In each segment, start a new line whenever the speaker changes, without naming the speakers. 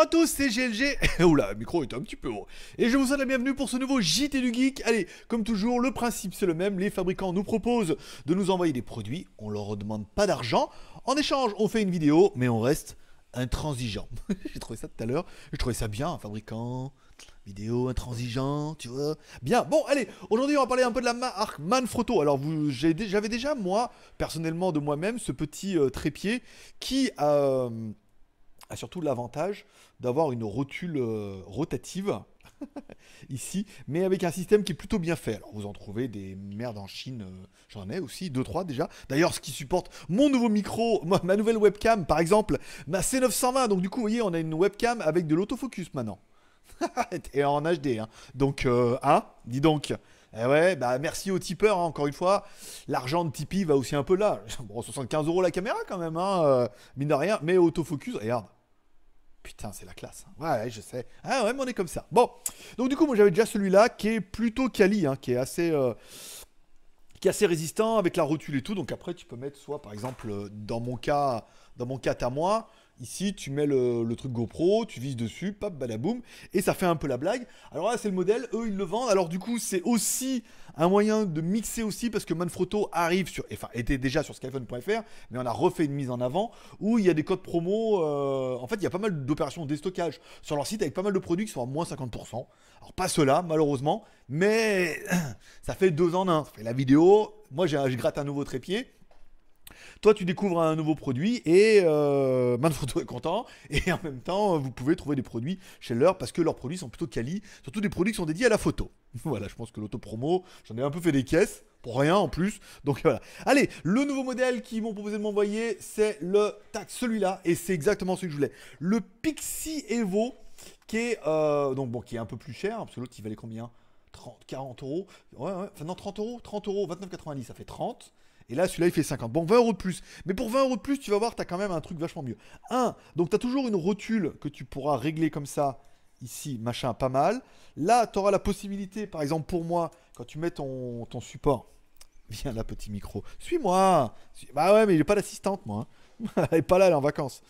Bonjour à tous, c'est GLG. Oula, le micro est un petit peu haut. Et je vous souhaite la bienvenue pour ce nouveau JT du Geek. Allez, comme toujours, le principe c'est le même. Les fabricants nous proposent de nous envoyer des produits. On leur demande pas d'argent. En échange, on fait une vidéo, mais on reste intransigeant. J'ai trouvé ça tout à l'heure. j'ai trouvé ça bien, fabricant vidéo intransigeant, tu vois. Bien, bon, allez, aujourd'hui on va parler un peu de la marque Manfrotto. Alors, j'avais déjà, moi, personnellement, de moi-même, ce petit euh, trépied qui... a... Euh, a surtout l'avantage d'avoir une rotule euh, rotative ici, mais avec un système qui est plutôt bien fait. Alors vous en trouvez des merdes en Chine, euh, j'en ai aussi, 2-3 déjà. D'ailleurs, ce qui supporte mon nouveau micro, ma, nouvelle webcam par exemple, ma C920, donc du coup, vous voyez, on a une webcam avec de l'autofocus maintenant. Et en HD, hein. Donc, euh, hein, dis donc. Eh ouais, bah merci aux tipeurs, hein, encore une fois. L'argent de Tipeee va aussi un peu là. Bon, 75 euros la caméra quand même, hein, euh, mine de rien, mais autofocus, regarde putain, c'est la classe. Hein. Ouais, je sais. Ah ouais, mais on est comme ça. Bon, donc du coup, moi j'avais déjà celui-là qui est plutôt quali, hein, qui est assez... Euh, qui est assez résistant avec la rotule et tout. Donc après, tu peux mettre soit, par exemple, euh, dans mon cas, dans mon cas à moi, Ici, tu mets le, truc GoPro, tu vises dessus, pop, boom, et ça fait un peu la blague. Alors là, c'est le modèle, eux, ils le vendent. Alors du coup, c'est aussi un moyen de mixer aussi, parce que Manfrotto arrive sur, enfin, était déjà sur skyphone.fr, mais on a refait une mise en avant, où il y a des codes promo, euh, en fait, il y a pas mal d'opérations de déstockage sur leur site, avec pas mal de produits qui sont à moins 50%. Alors pas cela, malheureusement, mais ça fait deux en un. fait la vidéo, moi, je gratte un nouveau trépied, toi, tu découvres un nouveau produit et euh, Manfrotto est content. Et en même temps, vous pouvez trouver des produits chez leur parce que leurs produits sont plutôt quali, surtout des produits qui sont dédiés à la photo. Voilà, je pense que l'auto-promo, j'en ai un peu fait des caisses, pour rien en plus. Donc voilà. Allez, le nouveau modèle qu'ils m'ont proposé de m'envoyer, c'est le tac, celui-là, et c'est exactement celui que je voulais. Le Pixie Evo, qui est, euh, donc, bon, qui est un peu plus cher, parce que l'autre il valait combien 30, 40 euros Ouais, ouais, enfin non, 30 euros, 30 euros, 29,90, ça fait 30. Et là, celui-là, il fait 50. Bon, 20 euros de plus. Mais pour 20 euros de plus, tu vas voir, tu as quand même un truc vachement mieux. 1. Donc, tu as toujours une rotule que tu pourras régler comme ça. Ici, machin, pas mal. Là, tu auras la possibilité, par exemple, pour moi, quand tu mets ton, support. Viens là, petit micro. Suis-moi. Bah ouais, mais j'ai pas d'assistante, moi. Hein. elle est pas là, elle est en vacances.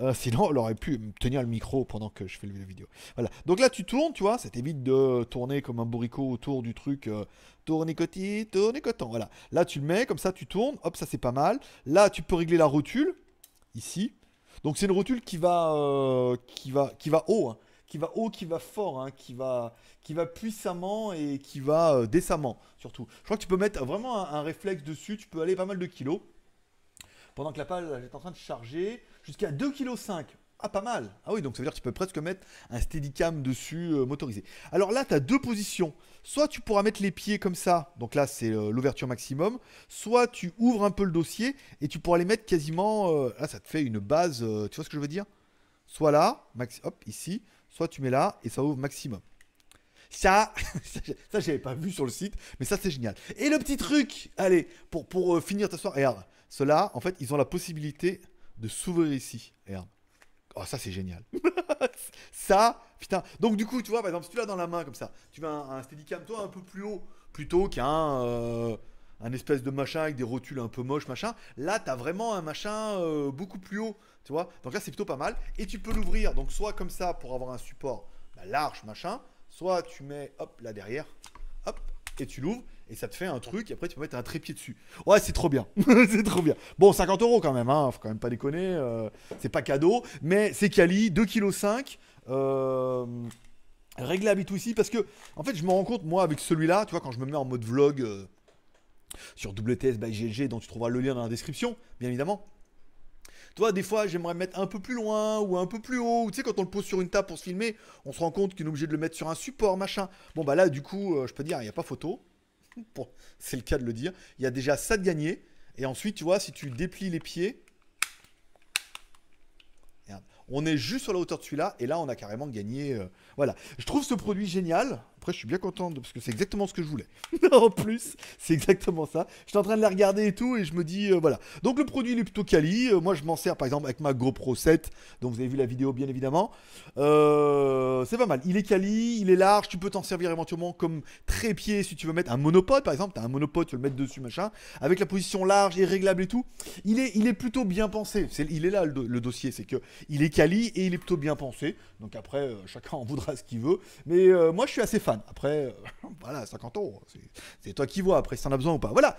Euh, sinon, elle aurait pu tenir le micro pendant que je fais la vidéo. Voilà. Donc là, tu tournes, tu vois, ça t'évite de tourner comme un bourricot autour du truc. Euh, tournicoti, tournicoton Voilà. Là, tu le mets, comme ça, tu tournes. Hop, ça c'est pas mal. Là, tu peux régler la rotule. Ici. Donc c'est une rotule qui va, euh, qui va, qui va haut. Hein. qui va haut, qui va fort, hein, qui, va, qui va puissamment et qui va décemment surtout. Je crois que tu peux mettre vraiment un réflexe dessus, tu peux aller pas mal de kilos pendant que la page est en train de charger, jusqu'à 2,5 kg. Ah, pas mal. Ah oui, donc ça veut dire que tu peux presque mettre un steadicam dessus euh, motorisé. Alors là, tu as deux positions. Soit tu pourras mettre les pieds comme ça, donc là c'est euh, l'ouverture maximum, soit tu ouvres un peu le dossier et tu pourras les mettre quasiment... Euh, là, ça te fait une base, tu vois ce que je veux dire Soit là, max. hop, ici, soit tu mets là et ça ouvre maximum. Ça, ça j'avais pas vu sur le site, mais ça c'est génial. Et le petit truc, allez, pour, pour finir ta soirée, regarde, cela, en fait, ils ont la possibilité de s'ouvrir ici. Regarde. Oh, ça, c'est génial. ça, putain. Donc, du coup, tu vois, par exemple, si tu l'as dans la main comme ça, tu vas un, steadicam, toi, un peu plus haut, plutôt qu'un euh, un espèce de machin avec des rotules un peu moches, machin. Là, tu as vraiment un machin euh, beaucoup plus haut, tu vois. Donc là, c'est plutôt pas mal. Et tu peux l'ouvrir, donc soit comme ça pour avoir un support bah, large, machin, soit tu mets, hop, là derrière, et tu l'ouvres et ça te fait un truc et après tu peux mettre un trépied dessus. Ouais, c'est trop bien, c'est trop bien. Bon, 50 euros quand même, hein, faut quand même pas déconner, euh, c'est pas cadeau, mais c'est quali, 2,5 kg. Euh, réglable et tout ici parce que en fait je me rends compte moi avec celui-là, tu vois quand je me mets en mode vlog euh, sur WTS by GLG dont tu trouveras le lien dans la description, bien évidemment, toi, des fois, j'aimerais mettre un peu plus loin ou un peu plus haut. Tu sais, quand on le pose sur une table pour se filmer, on se rend compte qu'il est obligé de le mettre sur un support, machin. Bon, bah là, du coup, euh, je peux dire, il n'y a pas photo. c'est le cas de le dire. Il y a déjà ça de gagné. Et ensuite, tu vois, si tu déplies les pieds, on est juste sur la hauteur de celui-là, et là, on a carrément gagné. Euh, voilà. Je trouve ce produit génial. Après, je suis bien content parce que c'est exactement ce que je voulais. en plus, c'est exactement ça. je suis en train de la regarder et tout, et je me dis, euh, voilà. Donc, le produit, il est plutôt quali. Euh, moi, je m'en sers par exemple avec ma GoPro 7. Donc, vous avez vu la vidéo, bien évidemment. Euh, c'est pas mal. Il est quali, il est large. Tu peux t'en servir éventuellement comme trépied si tu veux mettre un monopode, par exemple. Tu as un monopode, tu veux le mettre dessus, machin. Avec la position large et réglable et tout. Il est, il est plutôt bien pensé. il est là le, dossier. C'est que il est quali et il est plutôt bien pensé. Donc, après, chacun en voudra ce qu'il veut. Mais moi, je suis assez fan. Après, euh, voilà, 50 euros. C'est toi qui vois après si t'en as besoin ou pas. Voilà.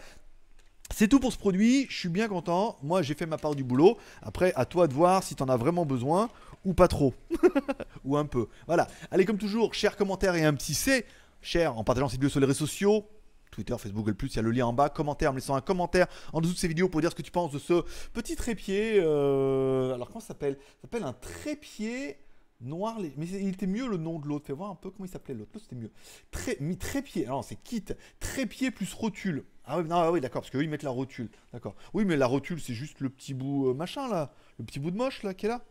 C'est tout pour ce produit, je suis bien content. Moi, j'ai fait ma part du boulot. Après, à toi de voir si t'en as vraiment besoin ou pas trop. ou un peu. Voilà. Allez, comme toujours, cher commentaire et un petit C. Cher en partageant ces vidéos sur les réseaux sociaux, Twitter, Facebook, Google+, il y a le lien en bas, commentaire, en laissant un commentaire en dessous de ces vidéos pour dire ce que tu penses de ce petit trépied. Euh, alors comment ça s'appelle Ça s'appelle un trépied Noir, mais il était mieux le nom de l'autre. Fais voir un peu comment il s'appelait l'autre. L'autre c'était mieux. Très, mi, trépied. Alors c'est kit. Trépied plus rotule. Ah oui, ah oui d'accord, parce qu'eux ils mettent la rotule. D'accord. Oui, mais la rotule c'est juste le petit bout euh, machin là. Le petit bout de moche là qui est là.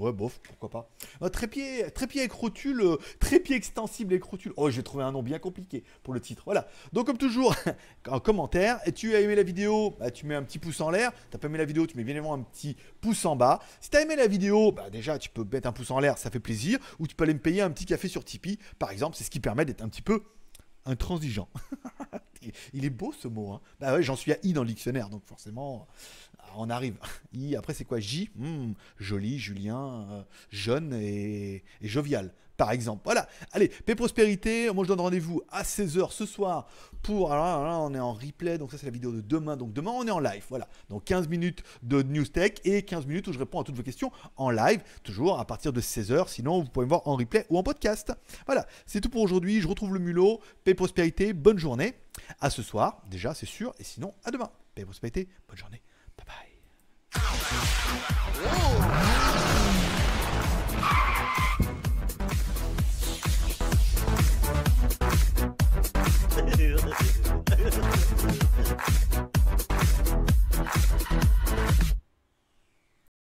Ouais, bof, pourquoi pas. Euh, trépied, trépied avec euh, trépied extensible avec Oh, j'ai trouvé un nom bien compliqué pour le titre. Voilà. Donc, comme toujours, en commentaire, et tu as aimé la vidéo, bah, tu mets un petit pouce en l'air. T'as pas aimé la vidéo, tu mets bien évidemment un petit pouce en bas. Si tu as aimé la vidéo, bah, déjà, tu peux mettre un pouce en l'air, ça fait plaisir. Ou tu peux aller me payer un petit café sur Tipeee, par exemple. C'est ce qui permet d'être un petit peu intransigeant. il est beau ce mot. Hein. Bah j'en suis à I dans le dictionnaire, donc forcément, euh, on arrive. I, après, c'est quoi J hmm, Joli, Julien, euh, jeune et jovial par exemple. Voilà, allez, paix prospérité, moi je donne rendez-vous à 16h ce soir pour... Alors là, on est en replay, donc ça c'est la vidéo de demain, donc demain on est en live, voilà. Donc 15 minutes de News Tech et 15 minutes où je réponds à toutes vos questions en live, toujours à partir de 16h, sinon vous pouvez me voir en replay ou en podcast. Voilà, c'est tout pour aujourd'hui, je retrouve le mulot, paix prospérité, bonne journée, à ce soir, déjà c'est sûr, et sinon à demain. Paix prospérité, bonne journée, bye bye.